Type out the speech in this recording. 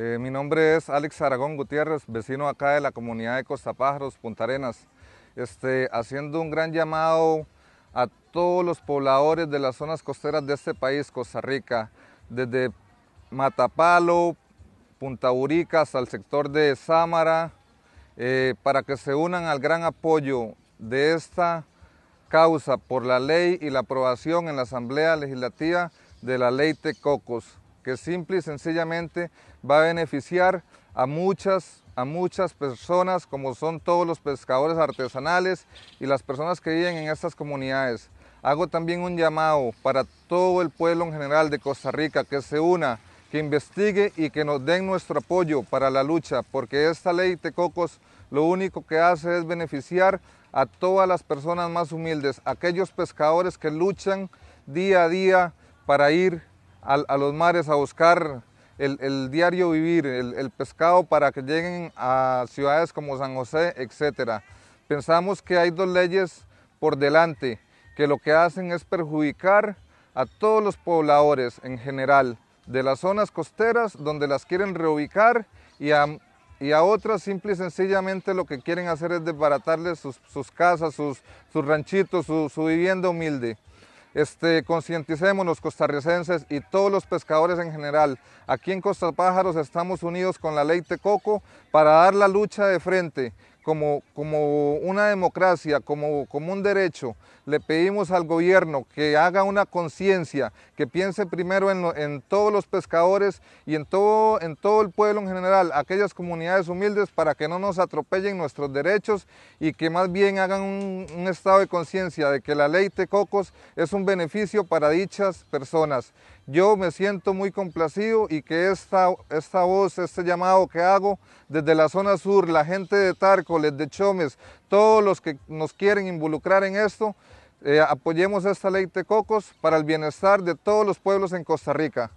Eh, mi nombre es Alex Aragón Gutiérrez, vecino acá de la comunidad de Costa Pájaros, Punta Arenas, este, haciendo un gran llamado a todos los pobladores de las zonas costeras de este país, Costa Rica, desde Matapalo, Punta Urica hasta el sector de Zámara, eh, para que se unan al gran apoyo de esta causa por la ley y la aprobación en la Asamblea Legislativa de la Ley Tecocos que simple y sencillamente va a beneficiar a muchas, a muchas personas, como son todos los pescadores artesanales y las personas que viven en estas comunidades. Hago también un llamado para todo el pueblo en general de Costa Rica que se una, que investigue y que nos den nuestro apoyo para la lucha, porque esta ley Tecocos lo único que hace es beneficiar a todas las personas más humildes, aquellos pescadores que luchan día a día para ir a, los mares a buscar el, diario vivir, el, pescado para que lleguen a ciudades como San José, etc. Pensamos que hay dos leyes por delante que lo que hacen es perjudicar a todos los pobladores en general de las zonas costeras donde las quieren reubicar y a, otras simple y sencillamente lo que quieren hacer es desbaratarles sus, casas, sus, ranchitos, su vivienda humilde. Este, concienticemos los costarricenses y todos los pescadores en general. Aquí en Costa Pájaros estamos unidos con la ley Coco para dar la lucha de frente como, como una democracia, como, como un derecho, le pedimos al gobierno que haga una conciencia, que piense primero en, todos los pescadores y en todo, en todo el pueblo en general, aquellas comunidades humildes, para que no nos atropellen nuestros derechos y que más bien hagan un, estado de conciencia de que la ley Tecocos es un beneficio para dichas personas. Yo me siento muy complacido y que esta, esta voz, este llamado que hago desde la zona sur, la gente de Tarco, de chomes, todos los que nos quieren involucrar en esto, eh, apoyemos esta ley de cocos para el bienestar de todos los pueblos en Costa Rica.